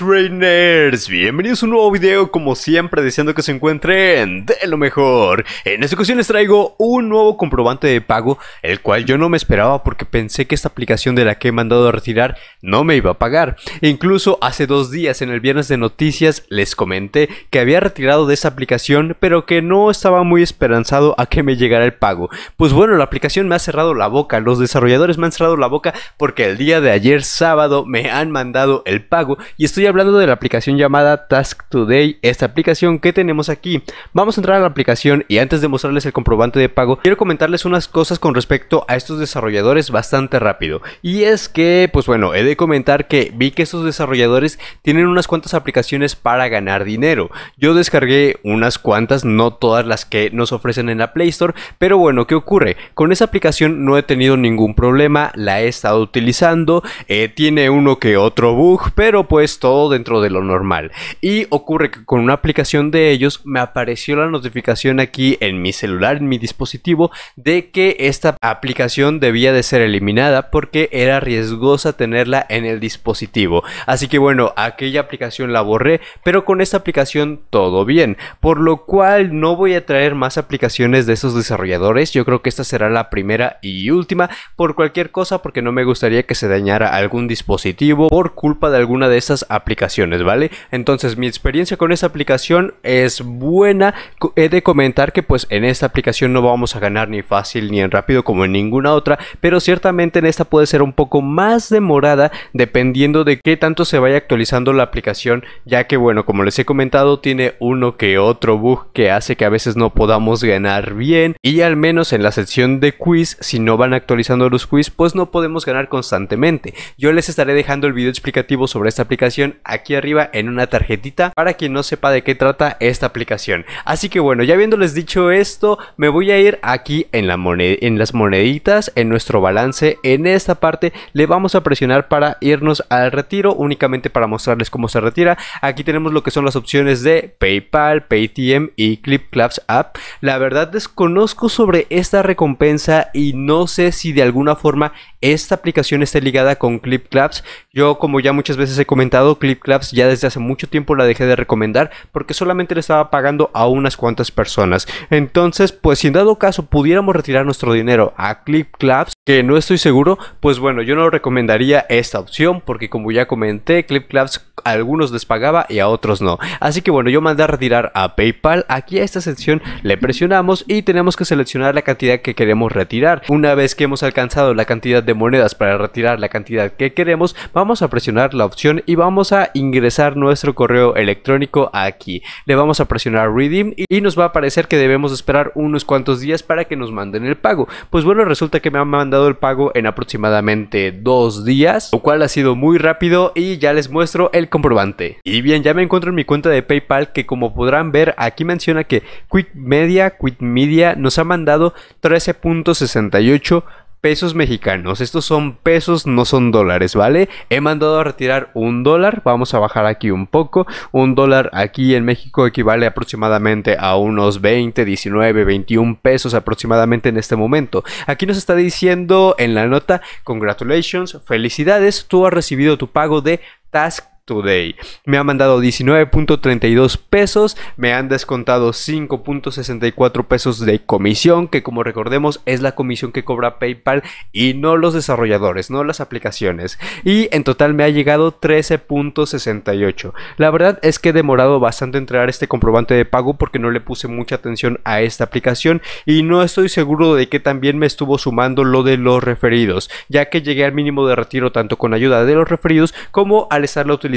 Rainers, bienvenidos a un nuevo video como siempre deseando que se encuentren de lo mejor En esta ocasión les traigo un nuevo comprobante de pago el cual yo no me esperaba porque pensé que esta aplicación de la que he mandado a retirar no me iba a pagar Incluso hace dos días en el viernes de noticias les comenté que había retirado de esa aplicación pero que no estaba muy esperanzado a que me llegara el pago Pues bueno la aplicación me ha cerrado la boca, los desarrolladores me han cerrado la boca porque el día de ayer sábado me han mandado el pago y Estoy hablando de la aplicación llamada Task Today, esta aplicación que tenemos aquí. Vamos a entrar a la aplicación y antes de mostrarles el comprobante de pago, quiero comentarles unas cosas con respecto a estos desarrolladores bastante rápido. Y es que, pues bueno, he de comentar que vi que estos desarrolladores tienen unas cuantas aplicaciones para ganar dinero. Yo descargué unas cuantas, no todas las que nos ofrecen en la Play Store, pero bueno, ¿qué ocurre? Con esa aplicación no he tenido ningún problema, la he estado utilizando, eh, tiene uno que otro bug, pero pues todo dentro de lo normal. Y ocurre que con una aplicación de ellos me apareció la notificación aquí en mi celular, en mi dispositivo, de que esta aplicación debía de ser eliminada porque era riesgosa tenerla en el dispositivo. Así que bueno, aquella aplicación la borré, pero con esta aplicación todo bien. Por lo cual no voy a traer más aplicaciones de esos desarrolladores. Yo creo que esta será la primera y última por cualquier cosa porque no me gustaría que se dañara algún dispositivo por culpa de alguna de estas aplicaciones, ¿vale? Entonces mi experiencia con esta aplicación es buena. He de comentar que pues en esta aplicación no vamos a ganar ni fácil ni en rápido como en ninguna otra, pero ciertamente en esta puede ser un poco más demorada dependiendo de qué tanto se vaya actualizando la aplicación, ya que bueno, como les he comentado, tiene uno que otro bug que hace que a veces no podamos ganar bien y al menos en la sección de quiz, si no van actualizando los quiz, pues no podemos ganar constantemente. Yo les estaré dejando el video explicativo sobre esta aplicación aquí arriba en una tarjetita para quien no sepa de qué trata esta aplicación. Así que bueno, ya habiéndoles dicho esto, me voy a ir aquí en, en las moneditas, en nuestro balance, en esta parte le vamos a presionar para irnos al retiro, únicamente para mostrarles cómo se retira. Aquí tenemos lo que son las opciones de PayPal, Paytm y ClipClaps App. La verdad desconozco sobre esta recompensa y no sé si de alguna forma esta aplicación esté ligada con ClipClaps. Yo como ya muchas veces he comentado, ClipClaps, ya desde hace mucho tiempo la dejé de recomendar porque solamente le estaba pagando a unas cuantas personas. Entonces, pues si en dado caso pudiéramos retirar nuestro dinero a ClipClaps, que no estoy seguro, pues bueno, yo no recomendaría esta opción porque como ya comenté, ClipClaps a algunos les pagaba y a otros no. Así que bueno, yo mandé a retirar a PayPal, aquí a esta sección le presionamos y tenemos que seleccionar la cantidad que queremos retirar. Una vez que hemos alcanzado la cantidad de monedas para retirar la cantidad que queremos, vamos a presionar la opción y vamos a ingresar nuestro correo electrónico aquí. Le vamos a presionar Redeem y nos va a aparecer que debemos esperar unos cuantos días para que nos manden el pago. Pues bueno, resulta que me han mandado dado el pago en aproximadamente dos días, lo cual ha sido muy rápido y ya les muestro el comprobante. Y bien, ya me encuentro en mi cuenta de PayPal que como podrán ver aquí menciona que Quick Media, Quick Media nos ha mandado 13.68 pesos mexicanos. Estos son pesos, no son dólares, ¿vale? He mandado a retirar un dólar. Vamos a bajar aquí un poco. Un dólar aquí en México equivale aproximadamente a unos 20, 19, 21 pesos aproximadamente en este momento. Aquí nos está diciendo en la nota, congratulations, felicidades, tú has recibido tu pago de Task Today. Me ha mandado 19.32 pesos, me han descontado 5.64 pesos de comisión, que como recordemos es la comisión que cobra PayPal y no los desarrolladores, no las aplicaciones. Y en total me ha llegado 13.68. La verdad es que he demorado bastante en traer este comprobante de pago porque no le puse mucha atención a esta aplicación y no estoy seguro de que también me estuvo sumando lo de los referidos, ya que llegué al mínimo de retiro tanto con ayuda de los referidos como al estarlo utilizando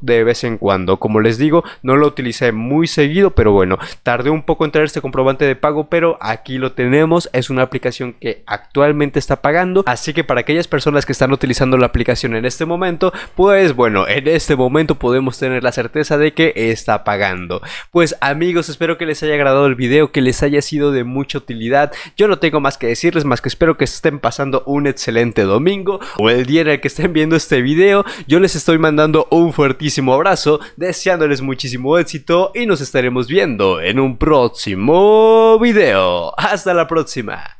de vez en cuando. Como les digo, no lo utilicé muy seguido, pero bueno, tardé un poco en traer este comprobante de pago, pero aquí lo tenemos. Es una aplicación que actualmente está pagando, así que para aquellas personas que están utilizando la aplicación en este momento, pues bueno, en este momento podemos tener la certeza de que está pagando. Pues amigos, espero que les haya agradado el video, que les haya sido de mucha utilidad. Yo no tengo más que decirles, más que espero que estén pasando un excelente domingo o el día en el que estén viendo este video. Yo les estoy mandando un un fuertísimo abrazo, deseándoles muchísimo éxito y nos estaremos viendo en un próximo video. Hasta la próxima.